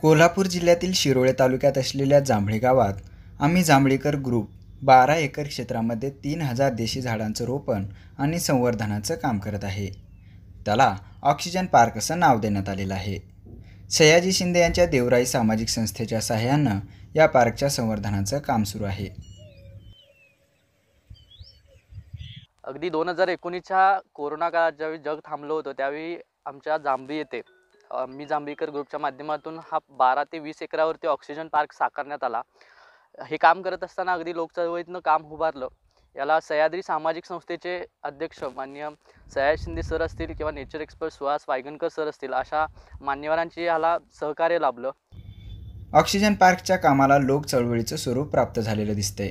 कोल्हापूर जिल्ह्यातील शिरोळे तालुक्यात असलेल्या जांभळे गावात आम्ही जांभळेकर ग्रुप बारा एकर क्षेत्रामध्ये तीन हजार देशी झाडांचं रोपण आणि संवर्धनाचं काम करत आहे त्याला ऑक्सिजन पार्क असं नाव देण्यात आलेलं आहे सयाजी शिंदे यांच्या देवराई सामाजिक संस्थेच्या सहाय्यानं या पार्कच्या संवर्धनाचं काम सुरू आहे अगदी दोन हजार एकोणीसच्या कोरोना काळात ज्यावेळी जग थांबलं होतं त्यावेळी आमच्या जांभळी येथे मी जांभेकर ग्रुपच्या माध्यमातून हा बारा ते वीस एकरावरती ऑक्सिजन पार्क साकारण्यात आला हे काम करत असताना अगदी लोकचळवळीतनं काम उभारलं याला सह्याद्री सामाजिक संस्थेचे अध्यक्ष मान्य सयाज शिंदे सर असतील किंवा nature expert Suhas Waygankar sir असतील अशा मान्यवरांची याला सहकार्य लाभलं ऑक्सिजन पार्कच्या कामाला लोक चळवळीचं स्वरूप प्राप्त झालेलं दिसते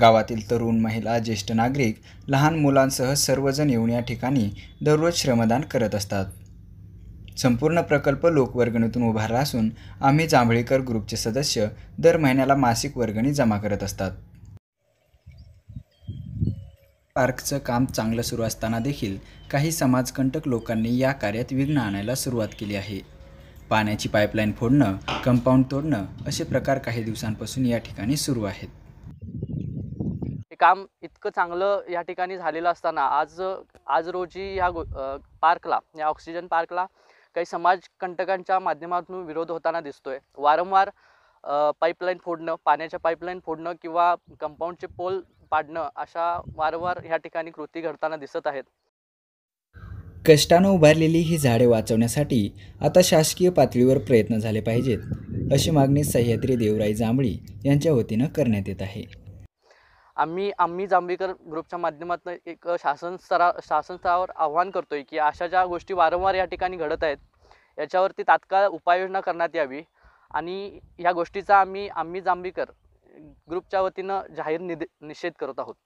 गावातील तरुण महिला ज्येष्ठ नागरिक लहान मुलांसह सर्वजण येऊन या ठिकाणी दररोज श्रमदान करत असतात संपूर्ण प्रकल्प लोकवर्गणीतून उभारला असून आम्ही जांभळीकर ग्रुपचे सदस्य दर महिन्याला मासिक वर्गणी जमा करत असतात पार्कचं काम चांगलं सुरू असताना देखील काही समाजकंटक लोकांनी या कार्यात विघ्न आणायला सुरुवात केली आहे पाण्याची पाईपलाईन फोडणं कंपाऊंड तोडणं असे प्रकार काही दिवसांपासून या ठिकाणी सुरू आहेत हे काम इतकं चांगलं या ठिकाणी झालेलं असताना आज आज रोजी या पार्कला या ऑक्सिजन पार्कला काही कंटकांच्या माध्यमातून विरोध होताना दिसतोय वारंवार पाईपलाईन फोडणं पाण्याच्या पाईपलाईन फोडणं किंवा कंपाऊंडचे पोल पाडणं अशा वारंवार ह्या ठिकाणी कृती घडताना दिसत आहेत कष्टानं उभारलेली ही झाडे वाचवण्यासाठी आता शासकीय पातळीवर प्रयत्न झाले पाहिजेत अशी मागणी सह्याद्री देवराई जांभळी यांच्या वतीनं करण्यात येत आहे आम्ही आम्ही जांभेकर ग्रुपच्या माध्यमातून एक शासन स्तरा शासन स्तरावर आव्हान करतो आहे की अशा ज्या गोष्टी वारंवार या ठिकाणी घडत आहेत याच्यावरती तात्काळ उपाययोजना करण्यात यावी आणि ह्या गोष्टीचा आम्ही आम्ही जांभेकर ग्रुपच्या वतीनं जाहीर निदे निषेध करत आहोत